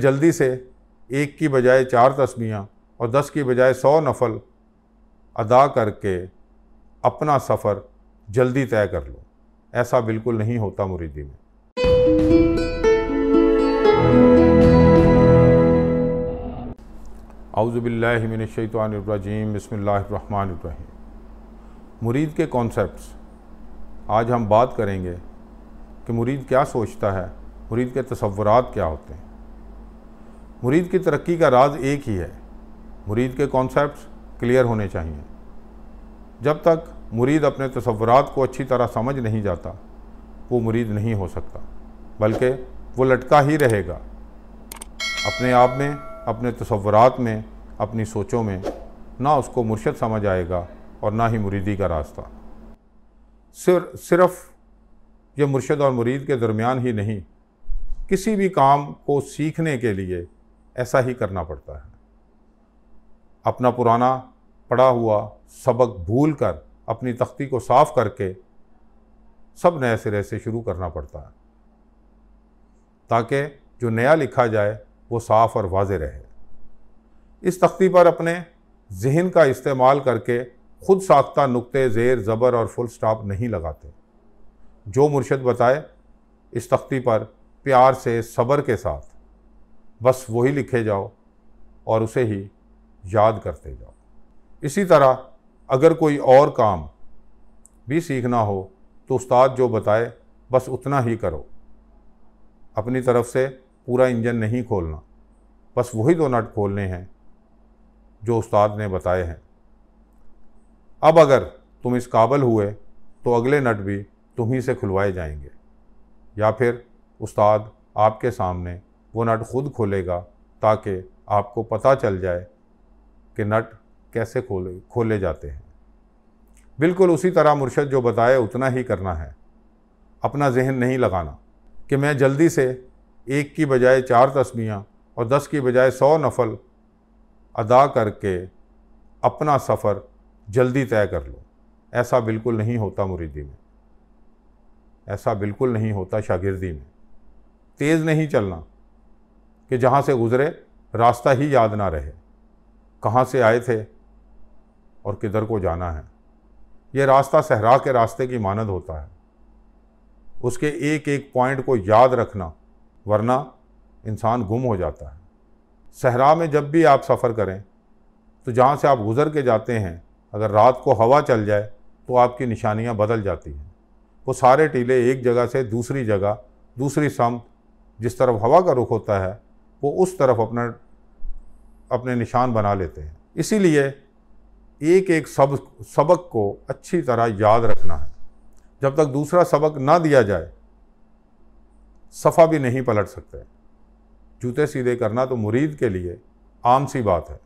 जल्दी से एक की बजाय चार तस्बियाँ और दस की बजाय सौ नफल अदा करके अपना सफ़र जल्दी तय कर लो ऐसा बिल्कुल नहीं होता मुरीदी में अउज़बिल्लिमिनशैतवानरजीम बसमिल्लाब्राहिम मुरीद के कॉन्सेप्ट्स आज हम बात करेंगे कि मुरीद क्या सोचता है मुरीद के तस्वुरात क्या होते हैं मुरीद की तरक्की का राज एक ही है मुरीद के कॉन्सेप्ट क्लियर होने चाहिए जब तक मुरीद अपने तस्वरत को अच्छी तरह समझ नहीं जाता वो मुरीद नहीं हो सकता बल्कि वो लटका ही रहेगा अपने आप में अपने तस्वरत में अपनी सोचों में ना उसको मुर्शद समझ आएगा और ना ही मुरीदी का रास्ता सिर सिर्फ ये मुर्शद और मुरीद के दरमियान ही नहीं किसी भी काम को सीखने के लिए ऐसा ही करना पड़ता है अपना पुराना पड़ा हुआ सबक भूल कर अपनी तख्ती को साफ करके सब नए सिरे से शुरू करना पड़ता है ताकि जो नया लिखा जाए वो साफ़ और वाज रहे इस तख्ती पर अपने जहन का इस्तेमाल करके खुद साख्ता नुक्ते ज़ेर ज़बर और फुल स्टॉप नहीं लगाते जो मुर्शद बताए इस तख्ती पर प्यार से सब्र के साथ बस वही लिखे जाओ और उसे ही याद करते जाओ इसी तरह अगर कोई और काम भी सीखना हो तो उस्ताद जो बताए बस उतना ही करो अपनी तरफ से पूरा इंजन नहीं खोलना बस वही दो नट खोलने हैं जो उस्ताद ने बताए हैं अब अगर तुम इस काबल हुए तो अगले नट भी तुम्ही से खुलवाए जाएंगे या फिर उस्ताद आपके सामने वो नट खुद खोलेगा ताकि आपको पता चल जाए कि नट कैसे खोले खोले जाते हैं बिल्कुल उसी तरह मुर्शद जो बताए उतना ही करना है अपना जहन नहीं लगाना कि मैं जल्दी से एक की बजाय चार तस्वियाँ और दस की बजाय सौ नफल अदा करके अपना सफ़र जल्दी तय कर लो ऐसा बिल्कुल नहीं होता मुरीदी में ऐसा बिल्कुल नहीं होता शागिर्दी में तेज़ नहीं चलना कि जहाँ से गुज़रे रास्ता ही याद ना रहे कहाँ से आए थे और किधर को जाना है यह रास्ता सहरा के रास्ते की मानद होता है उसके एक एक पॉइंट को याद रखना वरना इंसान गुम हो जाता है सहरा में जब भी आप सफ़र करें तो जहाँ से आप गुज़र के जाते हैं अगर रात को हवा चल जाए तो आपकी निशानियाँ बदल जाती हैं वो सारे टीले एक जगह से दूसरी जगह दूसरी सम जिस तरफ हवा का रुख होता है वो उस तरफ अपना अपने निशान बना लेते हैं इसीलिए एक एक सब सबक को अच्छी तरह याद रखना है जब तक दूसरा सबक ना दिया जाए सफ़ा भी नहीं पलट सकते जूते सीधे करना तो मुरीद के लिए आम सी बात है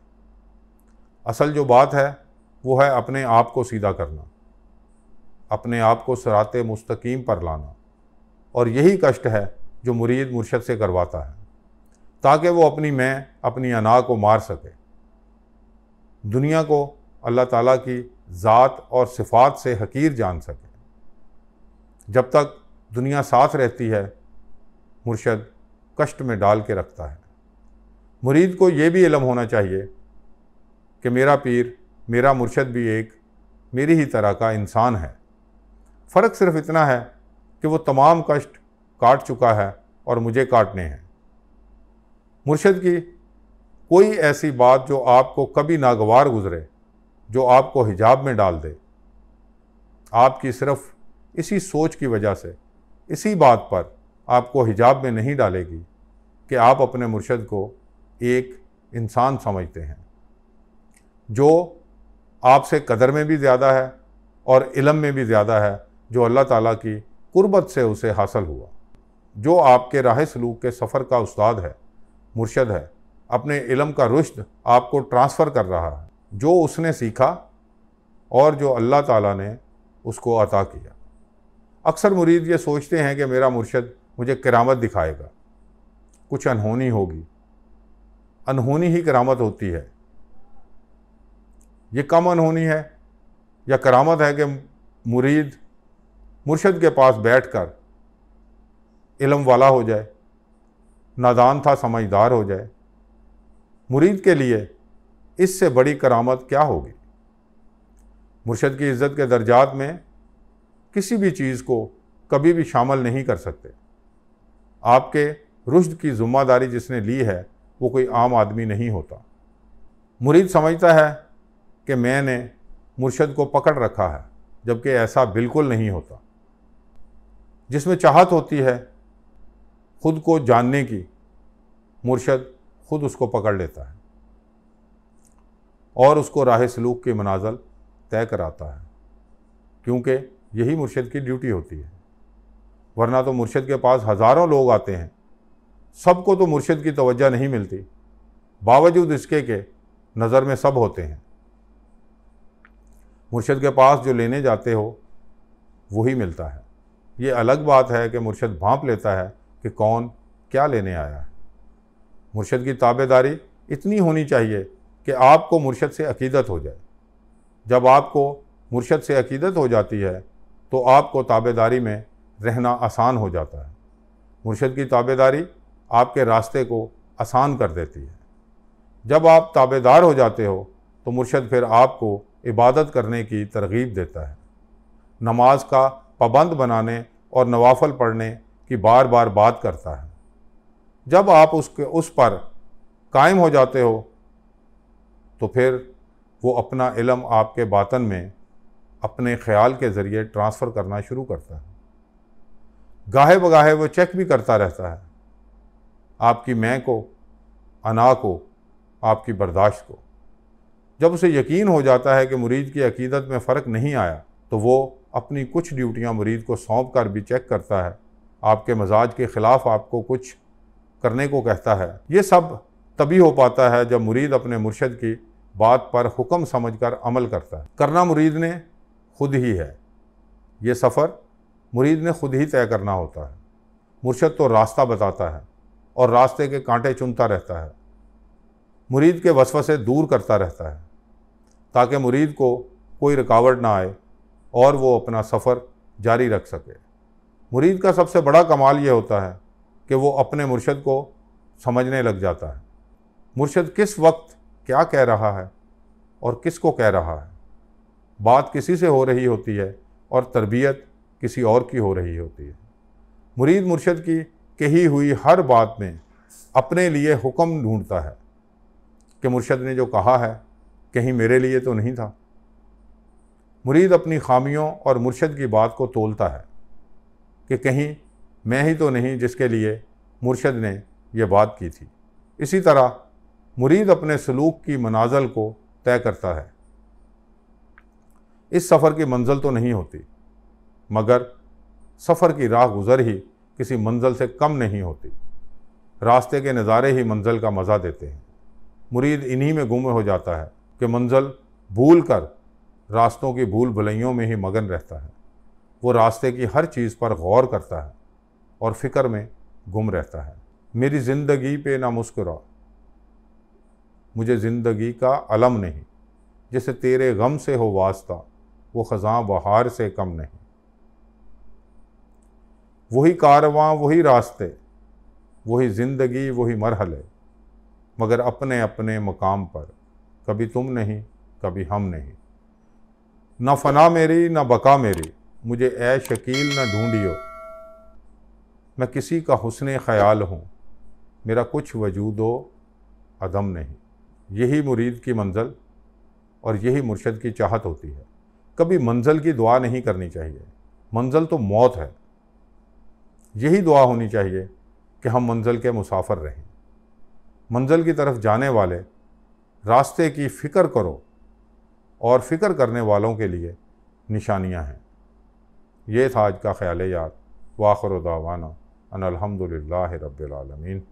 असल जो बात है वो है अपने आप को सीधा करना अपने आप को सरात मुस्तकीम पर लाना और यही कष्ट है जो मुरीद मुर्शद से करवाता है ताकि वो अपनी मैं अपनी अना को मार सके दुनिया को अल्लाह ताला की ज़ात और सिफात से हकीर जान सके जब तक दुनिया साथ रहती है मुर्शद कष्ट में डाल के रखता है मुरीद को ये भी इलम होना चाहिए कि मेरा पीर मेरा मुर्शद भी एक मेरी ही तरह का इंसान है फ़र्क सिर्फ इतना है कि वो तमाम कष्ट काट चुका है और मुझे काटने हैं मुर्शद की कोई ऐसी बात जो आपको कभी नागवार गुजरे जो आपको हिजाब में डाल दे आपकी सिर्फ इसी सोच की वजह से इसी बात पर आपको हिजाब में नहीं डालेगी कि आप अपने मुर्शद को एक इंसान समझते हैं जो आपसे कदर में भी ज़्यादा है और इलम में भी ज़्यादा है जो अल्लाह ताला की कुर्बत से उसे हासिल हुआ जो आपके राह सलूक के सफ़र का उस्ताद है मुर्शद है अपने इलम का रुश्द आपको ट्रांसफ़र कर रहा है जो उसने सीखा और जो अल्लाह ताला ने उसको अता किया अक्सर मुरीद ये सोचते हैं कि मेरा मुर्शद मुझे करामत दिखाएगा कुछ अनहोनी होगी अनहोनी ही करामत होती है ये कम अनहोनी है या करामत है कि मुरीद मुर्शद के पास बैठ कर इलम वाला हो जाए नादान था समझदार हो जाए मुरीद के लिए इससे बड़ी करामत क्या होगी मुर्शद की इज़्ज़त के दर्जात में किसी भी चीज़ को कभी भी शामिल नहीं कर सकते आपके रुश्द की ज़िम्मेदारी जिसने ली है वो कोई आम आदमी नहीं होता मुरीद समझता है कि मैंने मुर्शद को पकड़ रखा है जबकि ऐसा बिल्कुल नहीं होता जिसमें चाहत होती है खुद को जानने की मुर्शद खुद उसको पकड़ लेता है और उसको राह सलूक के मनाजल तय कराता है क्योंकि यही मुर्शद की ड्यूटी होती है वरना तो मुर्शद के पास हज़ारों लोग आते हैं सबको तो मुर्शद की तवज्जा नहीं मिलती बावजूद इसके के नज़र में सब होते हैं मुर्शद के पास जो लेने जाते हो वही मिलता है ये अलग बात है कि मुर्शद भांप लेता है कि कौन क्या लेने आया है मुर्शद की ताबेदारी इतनी होनी चाहिए कि आपको मुर्शद से अकीदत हो जाए जब आपको मुर्शद से अकीदत हो जाती है तो आपको ताबेदारी में रहना आसान हो जाता है मुर्शद की ताबेदारी आपके रास्ते को आसान कर देती है जब आप ताबेदार हो जाते हो तो मुर्शद फिर आपको इबादत करने की तरगीब देता है नमाज का पाबंद बनाने और नवाफल पढ़ने की बार बार बात करता है जब आप उसके उस पर कायम हो जाते हो तो फिर वो अपना इलम आपके बातन में अपने ख्याल के ज़रिए ट्रांसफ़र करना शुरू करता है गाहे बगाहे वो चेक भी करता रहता है आपकी मैं को अना को आपकी बर्दाश्त को जब उसे यकीन हो जाता है कि मुरीद की अकीदत में फ़र्क नहीं आया तो वो अपनी कुछ ड्यूटियाँ मुरीद को सौंप कर भी चेक करता है आपके मजाज के ख़िलाफ़ आपको कुछ करने को कहता है ये सब तभी हो पाता है जब मुरीद अपने मुर्शद की बात पर हुक्म समझकर अमल करता है करना मुरीद ने खुद ही है ये सफ़र मुरीद ने खुद ही तय करना होता है मुर्शद तो रास्ता बताता है और रास्ते के कांटे चुनता रहता है मुरीद के वसव से दूर करता रहता है ताकि मुरीद को कोई रुकावट ना आए और वो अपना सफ़र जारी रख सके मुरीद का सबसे बड़ा कमाल ये होता है कि वो अपने मुर्शद को समझने लग जाता है मुर्शद किस वक्त क्या कह रहा है और किस को कह रहा है बात किसी से हो रही होती है और तरबियत किसी और की हो रही होती है मुरीद मुर्शद की कही हुई हर बात में अपने लिए हुक्म ढूंढता है कि मुर्शद ने जो कहा है कहीं मेरे लिए तो नहीं था मुरीद अपनी खामियों और मुर्शद की बात को तोलता है कि कहीं मैं ही तो नहीं जिसके लिए मुर्शद ने यह बात की थी इसी तरह मुरीद अपने सलूक की मनाजल को तय करता है इस सफ़र की मंजिल तो नहीं होती मगर सफ़र की राह गुज़र ही किसी मंजिल से कम नहीं होती रास्ते के नज़ारे ही मंजिल का मज़ा देते हैं मुरीद इन्हीं में गुम हो जाता है कि मंजिल भूल कर रास्तों की भूल भुलैयों में ही मगन रहता है वो रास्ते की हर चीज़ पर गौर करता है और फिक्र में गुम रहता है मेरी ज़िंदगी पे ना मुस्कुरा मुझे ज़िंदगी का अलम नहीं जैसे तेरे गम से हो वास्ता वो ख़जा बहार से कम नहीं वही कारवां वही रास्ते वही ज़िंदगी वही मरहले मगर अपने अपने मकाम पर कभी तुम नहीं कभी हम नहीं ना फना मेरी ना बका मेरी मुझे ए शकील न ढूंढियो मैं किसी का हुसन ख्याल हूँ मेरा कुछ वजूद हो अदम नहीं यही मुरीद की मंजिल और यही मुर्शद की चाहत होती है कभी मंजिल की दुआ नहीं करनी चाहिए मंजिल तो मौत है यही दुआ होनी चाहिए कि हम मंजिल के मुसाफर रहें मंजिल की तरफ जाने वाले रास्ते की फ़िक्र करो और फ़िक्र करने वालों के लिए निशानियां हैं ये था आज का ख्याल याद वाखर दावाना अनहमदल रबालमीन